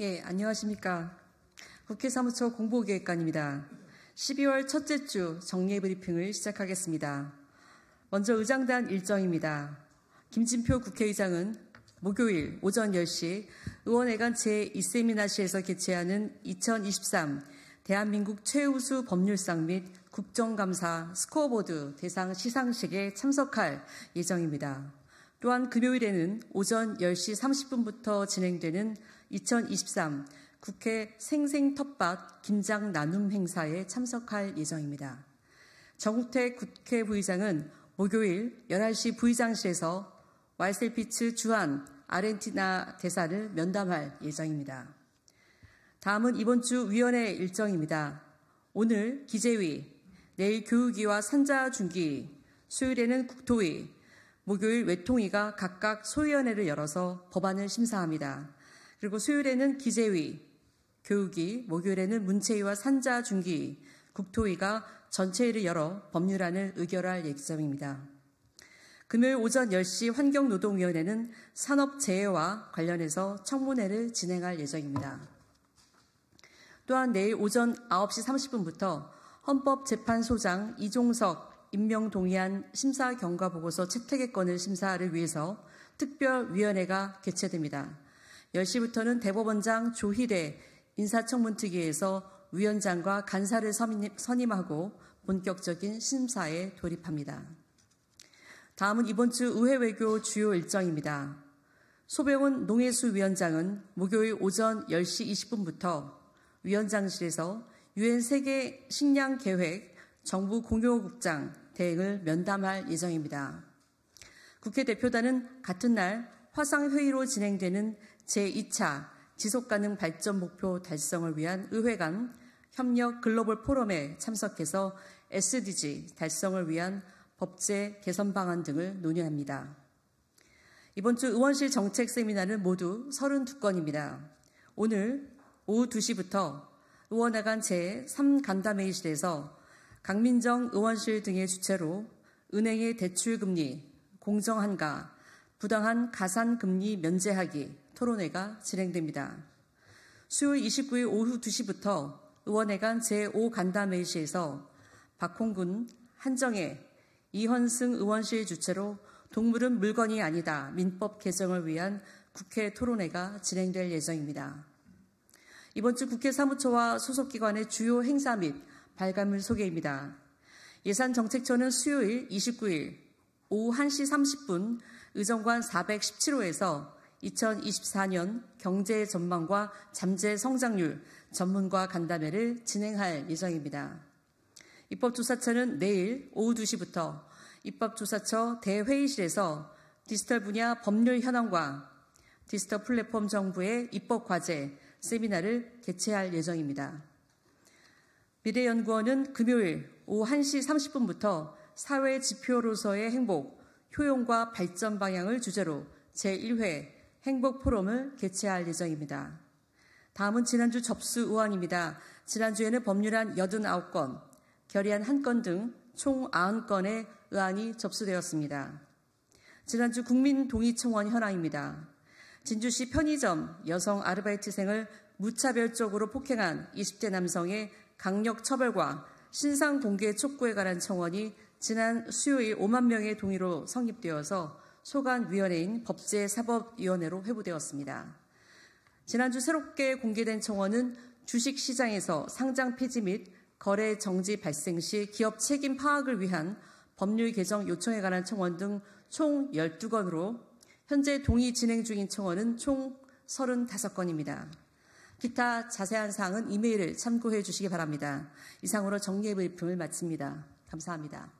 예, 안녕하십니까. 국회사무처 공보기획관입니다. 12월 첫째 주 정례 브리핑을 시작하겠습니다. 먼저 의장단 일정입니다. 김진표 국회의장은 목요일 오전 10시 의원회관 제2세미나시에서 개최하는 2023 대한민국 최우수 법률상 및 국정감사 스코어보드 대상 시상식에 참석할 예정입니다. 또한 금요일에는 오전 10시 30분부터 진행되는 2023 국회 생생텃밭 김장 나눔 행사에 참석할 예정입니다. 정우택 국회 부의장은 목요일 11시 부의장실에서 와이셀피츠 주한 아르헨티나 대사를 면담할 예정입니다. 다음은 이번 주 위원회 일정입니다. 오늘 기재위, 내일 교육위와 산자중기, 수요일에는 국토위, 목요일 외통위가 각각 소위원회를 열어서 법안을 심사합니다. 그리고 수요일에는 기재위, 교육위, 목요일에는 문체위와 산자 중기위, 국토위가 전체회를 열어 법률안을 의결할 예정입니다. 금요일 오전 10시 환경노동위원회는 산업재해와 관련해서 청문회를 진행할 예정입니다. 또한 내일 오전 9시 30분부터 헌법재판소장 이종석 임명 동의안 심사 경과 보고서 채택의 건을 심사를 위해서 특별위원회가 개최됩니다. 10시부터는 대법원장 조희래 인사청문특위에서 위원장과 간사를 선임하고 본격적인 심사에 돌입합니다. 다음은 이번 주 의회 외교 주요 일정입니다. 소병훈 농해수 위원장은 목요일 오전 10시 20분부터 위원장실에서 유엔 세계 식량 계획 정부 공용국장 대행을 면담할 예정입니다. 국회 대표단은 같은 날 화상회의로 진행되는 제2차 지속가능 발전 목표 달성을 위한 의회 간 협력 글로벌 포럼에 참석해서 SDG 달성을 위한 법제 개선 방안 등을 논의합니다. 이번 주 의원실 정책 세미나는 모두 32건입니다. 오늘 오후 2시부터 의원회관 제3간담회의실에서 강민정 의원실 등의 주체로 은행의 대출금리, 공정한가, 부당한 가산금리 면제하기 토론회가 진행됩니다. 수요일 29일 오후 2시부터 의원회 관 제5간담회의실에서 박홍근, 한정혜, 이헌승 의원실 주체로 동물은 물건이 아니다 민법 개정을 위한 국회 토론회가 진행될 예정입니다. 이번 주 국회 사무처와 소속기관의 주요 행사 및 발간물 소개입니다. 예산정책처는 수요일 29일 오후 1시 30분 의정관 417호에서 2024년 경제 전망과 잠재 성장률 전문가 간담회를 진행할 예정입니다. 입법조사처는 내일 오후 2시부터 입법조사처 대회의실에서 디지털 분야 법률 현황과 디지털 플랫폼 정부의 입법 과제 세미나를 개최할 예정입니다. 미래연구원은 금요일 오후 1시 30분부터 사회 지표로서의 행복, 효용과 발전 방향을 주제로 제1회 행복 포럼을 개최할 예정입니다. 다음은 지난주 접수 의원입니다. 지난주에는 법률안 89건, 결의안 1건 등 총9건의 의안이 접수되었습니다. 지난주 국민동의청원 현황입니다. 진주시 편의점 여성 아르바이트생을 무차별적으로 폭행한 20대 남성의 강력 처벌과 신상 공개 촉구에 관한 청원이 지난 수요일 5만 명의 동의로 성립되어서 소관위원회인 법제사법위원회로 회부되었습니다. 지난주 새롭게 공개된 청원은 주식시장에서 상장 폐지 및 거래 정지 발생 시 기업 책임 파악을 위한 법률 개정 요청에 관한 청원 등 총 12건으로 현재 동의 진행 중인 청원은 총 35건입니다. 기타 자세한 사항은 이메일을 참고해 주시기 바랍니다. 이상으로 정리의 브리핑을 마칩니다. 감사합니다.